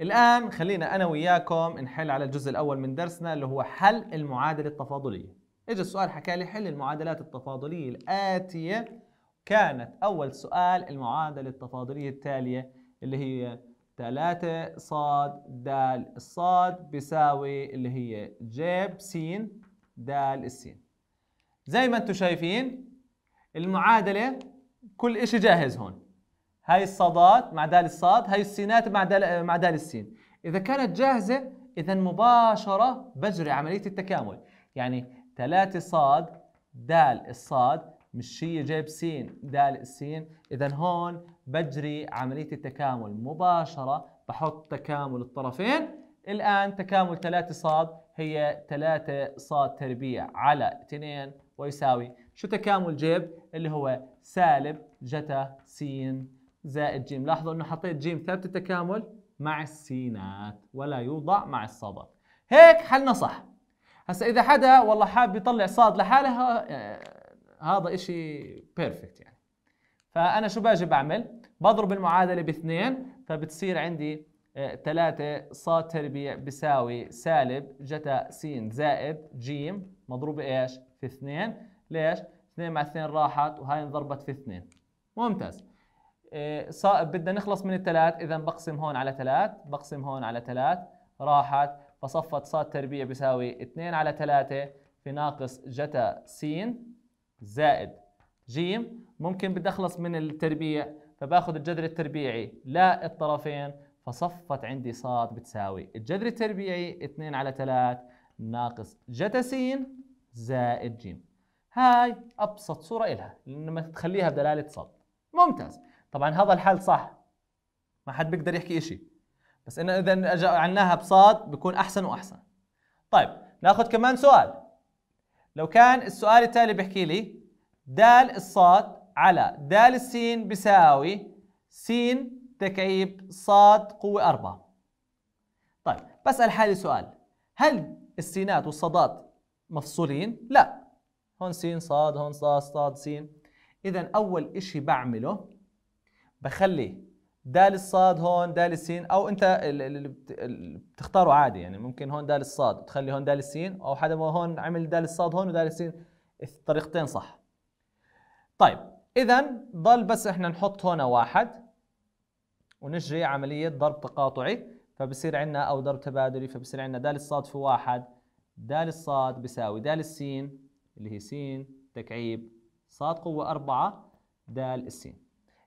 الآن خلينا أنا وياكم نحل على الجزء الأول من درسنا اللي هو حل المعادلة التفاضلية إجا السؤال حكى لي حل المعادلات التفاضلية الآتية كانت أول سؤال المعادلة التفاضلية التالية اللي هي 3 صاد دال الصاد بيساوي اللي هي جيب س دال السين زي ما انتم شايفين المعادلة كل شيء جاهز هون هاي الصادات مع دال الصاد هاي السينات مع دال مع دال السين اذا كانت جاهزه اذا مباشره بجري عمليه التكامل يعني 3 صاد دال الصاد مش هي جايب سين دال السين اذا هون بجري عمليه التكامل مباشره بحط تكامل الطرفين الان تكامل 3 صاد هي 3 صاد تربيع على 2 ويساوي شو تكامل جيب اللي هو سالب جتا سين زائد جيم لاحظوا انه حطيت جيم ثابت التكامل مع السينات ولا يوضع مع الصادات هيك حلنا صح هسا اذا حدا والله حاب يطلع صاد لحاله آه، هذا اشي بيرفكت يعني فانا شو باجي بعمل بضرب المعادله باثنين فبتصير عندي آه، ثلاثة صاد تربيع بيساوي سالب جتا س زائد ج مضروبه ايش في اثنين ليش اثنين مع اثنين راحت وهاي انضربت في اثنين ممتاز إيه، صائب بدنا نخلص من الثلاث اذا بقسم هون على ثلاث بقسم هون على ثلاث راحت فصفت صاد تربيع بيساوي 2 على 3 في ناقص جتا س زائد ج ممكن بدي اخلص من التربيع فباخذ الجذر التربيعي للطرفين فصفت عندي صاد بتساوي الجذر التربيعي 2 على 3 ناقص جتا س زائد ج هاي ابسط صوره لها لما تخليها بدلاله صاد ممتاز طبعا هذا الحل صح ما حد بيقدر يحكي إشي بس انه إذا أجا عناها بصاد بكون أحسن وأحسن طيب ناخذ كمان سؤال لو كان السؤال التالي بيحكي لي دال الصاد على دال السين بيساوي سين تكعيب صاد قوة أربعة طيب بسأل حالي سؤال هل السينات والصادات مفصولين؟ لا هون سين صاد هون صاد صاد سين إذا أول إشي بعمله بخلي دال الصاد هون دال السين او انت اللي بتختاره عادي يعني ممكن هون دال الصاد تخلي هون دال السين او حدا ما هون عمل دال الصاد هون ودال السين الطريقتين صح طيب اذا ضل بس احنا نحط هون واحد ونجري عمليه ضرب تقاطعي فبصير عندنا او ضرب تبادلي فبصير عندنا دال الصاد في واحد دال الصاد بيساوي دال السين اللي هي سين تكعيب صاد قوه أربعة دال السين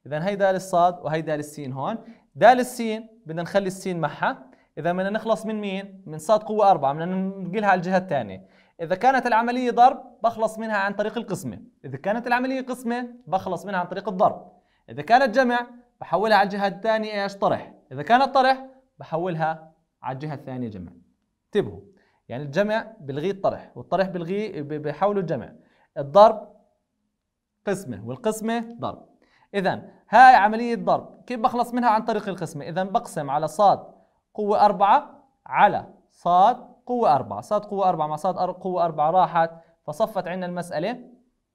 اذا هي دال الصاد وهي دال السين هون دال السين بدنا نخلي السين معها اذا بدنا نخلص من مين من صاد قوه أربعة بدنا ننقلها على الجهه الثانيه اذا كانت العمليه ضرب بخلص منها عن طريق القسمه اذا كانت العمليه قسمه بخلص منها عن طريق الضرب اذا كانت جمع بحولها على الجهه الثانيه ايش طرح اذا كانت طرح بحولها على الجهه الثانيه جمع انتبهوا يعني الجمع بلغيه الطرح والطرح بلغيه بحوله الجمع الضرب قسمه والقسمه ضرب إذا هاي عملية ضرب كيف بخلص منها عن طريق القسمة إذا بقسم على صاد قوة أربعة على صاد قوة أربعة صاد قوة أربعة مع صاد قوة أربعة راحت فصفت عندنا المسألة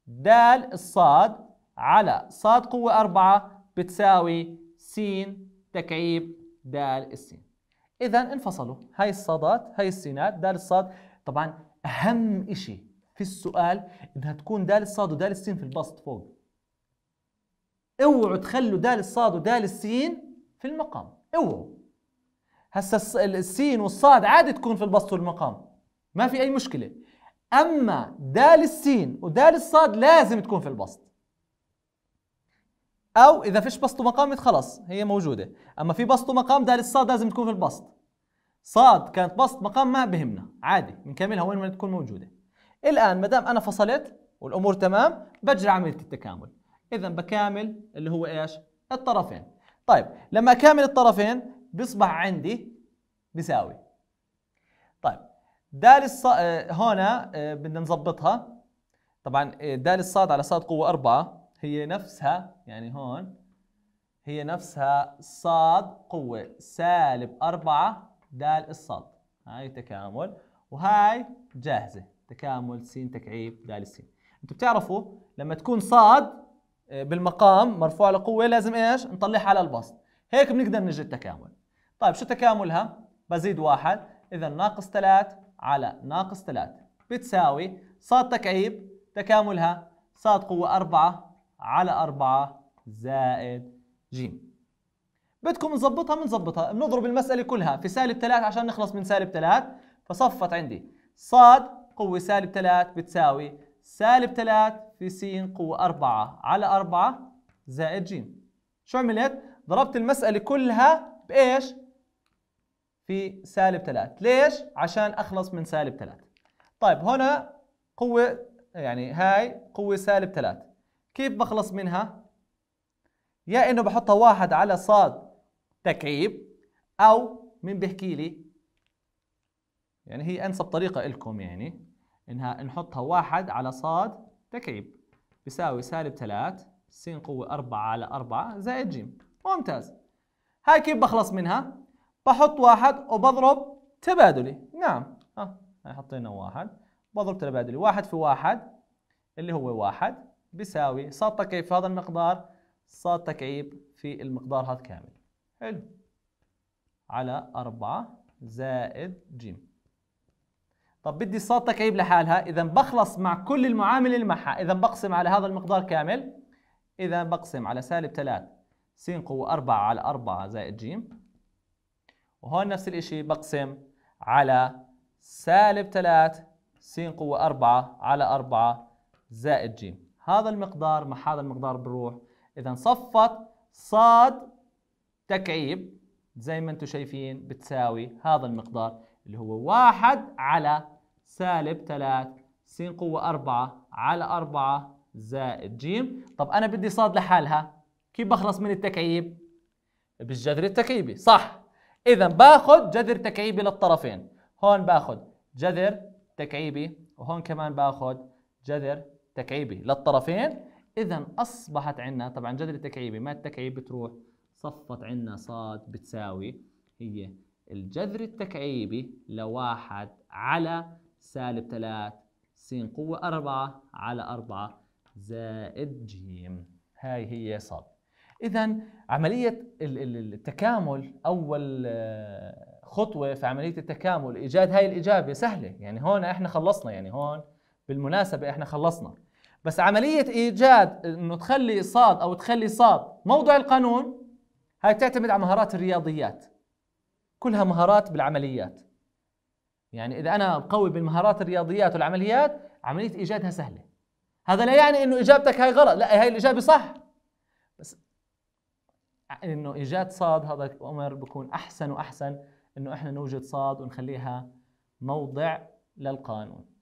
دال الصاد على صاد قوة أربعة بتساوي س تكعيب دال السين إذا انفصلوا هاي الصادات هاي السينات دال الصاد طبعا أهم إشي في السؤال إنها تكون دال الصاد ودال السين في البسط فوق اوعوا تخلوا دال الصاد ودال السين في المقام اوعوا هسا السين والصاد عادي تكون في البسط والمقام ما في اي مشكله اما دال السين ودال الصاد لازم تكون في البسط او اذا فيش بسط ومقام خلاص هي موجوده اما في بسط ومقام دال الصاد لازم تكون في البسط صاد كانت بسط مقام ما بهمنا عادي بنكملها وين ما تكون موجوده الان ما دام انا فصلت والامور تمام بجري عمليه التكامل اذا بكامل اللي هو ايش الطرفين طيب لما اكامل الطرفين بيصبح عندي بيساوي طيب دال الص... آه، هنا آه، بدنا نظبطها طبعا آه، دال الصاد على صاد قوة أربعة هي نفسها يعني هون هي نفسها صاد قوة سالب أربعة دال الصاد هاي تكامل وهاي جاهزة تكامل س تكعيب دال السين انتم بتعرفوا لما تكون صاد بالمقام مرفوع لقوه لازم ايش نطلعها على البسط هيك بنقدر نجد التكامل طيب شو تكاملها بزيد واحد اذا ناقص ثلاث على ناقص ثلاث بتساوي صاد تكعيب تكاملها صاد قوه أربعة على أربعة زائد ج بدكم نظبطها بنظبطها بنضرب المساله كلها في سالب ثلاث عشان نخلص من سالب ثلاث، فصفت عندي صاد قوه سالب ثلاث بتساوي سالب 3 في س قوة 4 على 4 زائد ج شو عملت؟ ضربت المسألة كلها بإيش؟ في سالب 3 ليش؟ عشان أخلص من سالب 3 طيب هنا قوة يعني هاي قوة سالب 3 كيف بخلص منها؟ يا إنه بحطها واحد على صاد تكعيب أو مين بيحكي لي؟ يعني هي أنسب طريقة إلكم يعني انها نحطها واحد على صاد تكعيب بيساوي سالب 3 س قوة 4 على 4 زائد ج ممتاز هاي كيف بخلص منها؟ بحط واحد وبضرب تبادلي نعم ها حطينا واحد بضرب تبادلي واحد في واحد اللي هو واحد بيساوي صاد تكعيب في هذا المقدار صاد تكعيب في المقدار هذا كامل حلو على 4 زائد جيم طب بدي الصاد تكعيب لحالها إذا بخلص مع كل المعامل المعها إذا بقسم على هذا المقدار كامل إذا بقسم على سالب 3 س قوة 4 على 4 زائد ج وهون نفس الشيء بقسم على سالب 3 س قوة 4 على 4 زائد ج هذا المقدار مع هذا المقدار بروح إذا صفت صاد تكعيب زي ما انتم شايفين بتساوي هذا المقدار اللي هو واحد على سالب 3 س قوة 4 على 4 زائد ج طب أنا بدي صاد لحالها كيف بخلص من التكعيب؟ بالجذر التكعيبي صح إذا باخذ جذر تكعيبي للطرفين هون باخذ جذر تكعيبي وهون كمان باخذ جذر تكعيبي للطرفين إذا أصبحت عندنا طبعا جذر التكعيبي ما التكعيب بتروح صفت عندنا صاد بتساوي هي الجذر التكعيبي لواحد على سالب 3 س قوة 4 على 4 زائد ج هاي هي ص إذا عملية التكامل أول آه، خطوة في عملية التكامل إيجاد هاي الإجابة سهلة يعني هون إحنا خلصنا يعني هون بالمناسبة إحنا خلصنا بس عملية إيجاد إنه تخلي ص أو تخلي ص موضوع القانون هاي بتعتمد على مهارات الرياضيات كلها مهارات بالعمليات يعني اذا انا قوي بالمهارات الرياضيات والعمليات عمليه ايجادها سهله هذا لا يعني انه اجابتك هاي غلط لا هاي الاجابه صح بس انه ايجاد صاد هذا امر بكون احسن واحسن انه احنا نوجد صاد ونخليها موضع للقانون